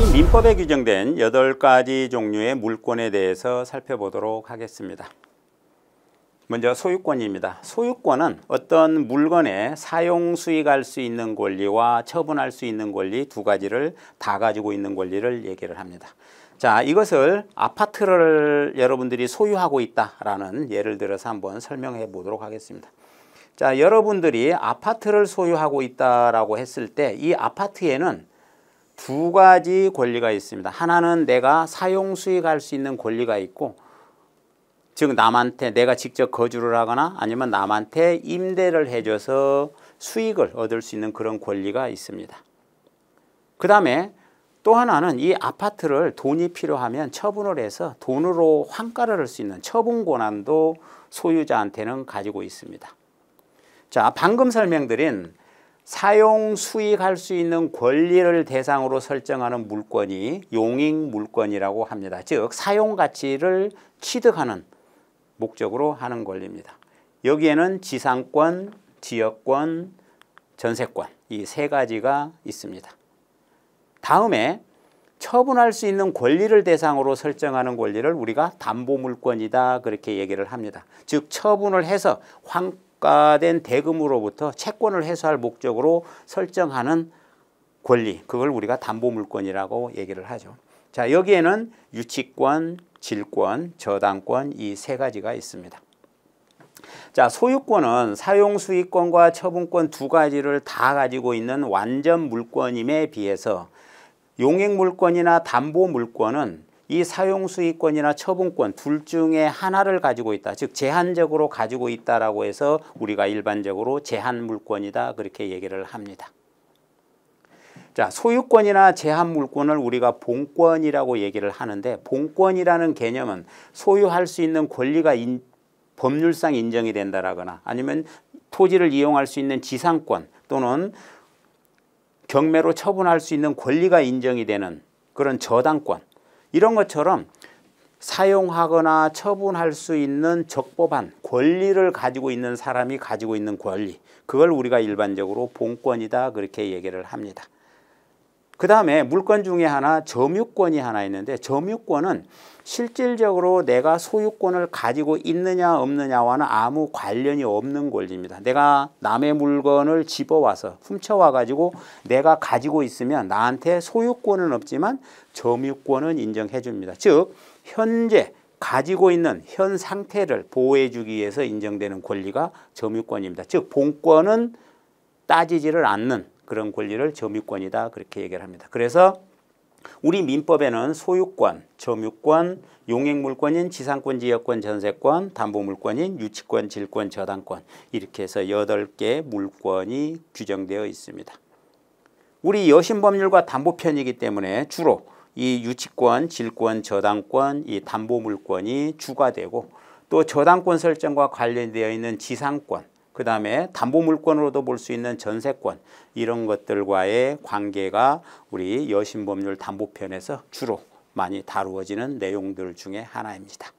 우리 민법에 규정된 8가지 종류의 물권에 대해서 살펴보도록 하겠습니다. 먼저 소유권입니다. 소유권은 어떤 물건의 사용 수익할 수 있는 권리와 처분할 수 있는 권리 두 가지를 다 가지고 있는 권리를 얘기를 합니다. 자, 이것을 아파트를 여러분들이 소유하고 있다라는 예를 들어서 한번 설명해 보도록 하겠습니다. 자, 여러분들이 아파트를 소유하고 있다라고 했을 때 이 아파트에는 두 가지 권리가 있습니다. 하나는 내가 사용 수익할 수 있는 권리가 있고 즉 남한테 내가 직접 거주를 하거나 아니면 남한테 임대를 해줘서 수익을 얻을 수 있는 그런 권리가 있습니다. 그 다음에 또 하나는 이 아파트를 돈이 필요하면 처분을 해서 돈으로 환가를 할 수 있는 처분 권한도 소유자한테는 가지고 있습니다. 자, 방금 설명드린 사용 수익할 수 있는 권리를 대상으로 설정하는 물권이 용익 물권이라고 합니다. 즉 사용 가치를 취득하는 목적으로 하는 권리입니다. 여기에는 지상권, 지역권, 전세권 이 세 가지가 있습니다. 다음에 처분할 수 있는 권리를 대상으로 설정하는 권리를 우리가 담보물권이다 그렇게 얘기를 합니다. 즉 처분을 해서 환, 국가된 대금으로부터 채권을 해소할 목적으로 설정하는 권리 그걸 우리가 담보물권이라고 얘기를 하죠. 자 여기에는 유치권, 질권, 저당권 이 세 가지가 있습니다. 자 소유권은 사용수익권과 처분권 두 가지를 다 가지고 있는 완전 물권임에 비해서 용액물권이나 담보물권은 이 사용수익권이나 처분권 둘 중에 하나를 가지고 있다. 즉 제한적으로 가지고 있다라고 해서 우리가 일반적으로 제한물권이다 그렇게 얘기를 합니다. 자 소유권이나 제한물권을 우리가 본권이라고 얘기를 하는데 본권이라는 개념은 소유할 수 있는 권리가 인, 법률상 인정이 된다라거나 아니면 토지를 이용할 수 있는 지상권 또는 경매로 처분할 수 있는 권리가 인정이 되는 그런 저당권 이런 것처럼 사용하거나 처분할 수 있는 적법한 권리를 가지고 있는 사람이 가지고 있는 권리 그걸 우리가 일반적으로 본권이다 그렇게 얘기를 합니다. 그 다음에 물권 중에 하나 점유권이 하나 있는데 점유권은 실질적으로 내가 소유권을 가지고 있느냐 없느냐와는 아무 관련이 없는 권리입니다. 내가 남의 물건을 집어와서 훔쳐와 가지고 내가 가지고 있으면 나한테 소유권은 없지만 점유권은 인정해 줍니다. 즉 현재 가지고 있는 현 상태를 보호해 주기 위해서 인정되는 권리가 점유권입니다. 즉 본권은 따지지를 않는 그런 권리를 점유권이다 그렇게 얘기를 합니다. 그래서 우리 민법에는 소유권, 점유권, 용액물권인 지상권, 지역권, 전세권, 담보물권인 유치권, 질권, 저당권 이렇게 해서 여개 물권이 규정되어 있습니다. 우리 여신법률과 담보편이기 때문에 주로 이 유치권, 질권, 저당권, 이 담보물권이 주가 되고 또 저당권 설정과 관련되어 있는 지상권, 그 다음에 담보물권으로도 볼 수 있는 전세권 이런 것들과의 관계가 우리 여신법률 담보편에서 주로 많이 다루어지는 내용들 중에 하나입니다.